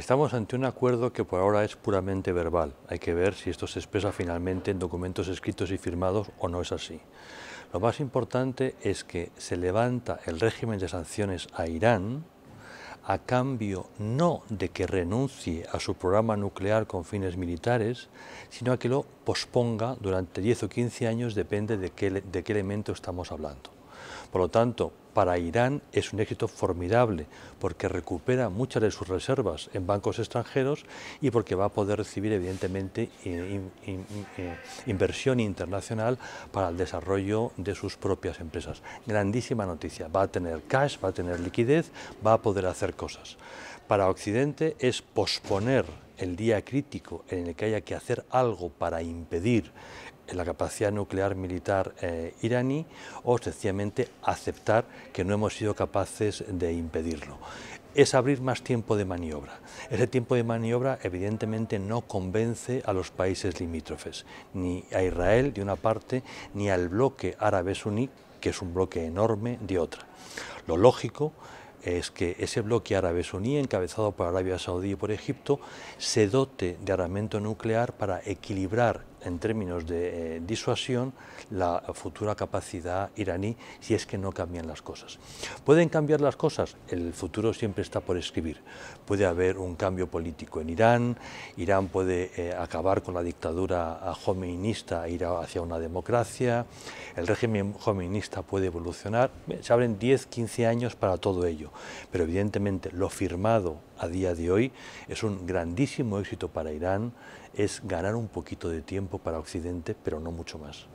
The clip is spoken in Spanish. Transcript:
Estamos ante un acuerdo que por ahora es puramente verbal. Hay que ver si esto se expresa finalmente en documentos escritos y firmados o no es así. Lo más importante es que se levanta el régimen de sanciones a Irán a cambio no de que renuncie a su programa nuclear con fines militares, sino a que lo posponga durante 10 o 15 años, depende de qué, de qué elemento estamos hablando. Por lo tanto, para Irán es un éxito formidable porque recupera muchas de sus reservas en bancos extranjeros y porque va a poder recibir evidentemente eh, inversión internacional para el desarrollo de sus propias empresas. Grandísima noticia, va a tener cash, va a tener liquidez, va a poder hacer cosas. Para Occidente es posponer el día crítico en el que haya que hacer algo para impedir la capacidad nuclear militar eh, iraní o sencillamente aceptar que no hemos sido capaces de impedirlo es abrir más tiempo de maniobra. Ese tiempo de maniobra evidentemente no convence a los países limítrofes, ni a Israel de una parte, ni al bloque árabe suní, que es un bloque enorme, de otra. Lo lógico es que ese bloque árabe suní, encabezado por Arabia Saudí y por Egipto, se dote de armamento nuclear para equilibrar en términos de eh, disuasión la futura capacidad iraní si es que no cambian las cosas. ¿Pueden cambiar las cosas? El futuro siempre está por escribir. Puede haber un cambio político en Irán, Irán puede eh, acabar con la dictadura jomeinista e ir hacia una democracia, el régimen jomeinista puede evolucionar, se abren 10, 15 años para todo ello. Pero evidentemente lo firmado a día de hoy es un grandísimo éxito para Irán, es ganar un poquito de tiempo para Occidente, pero no mucho más.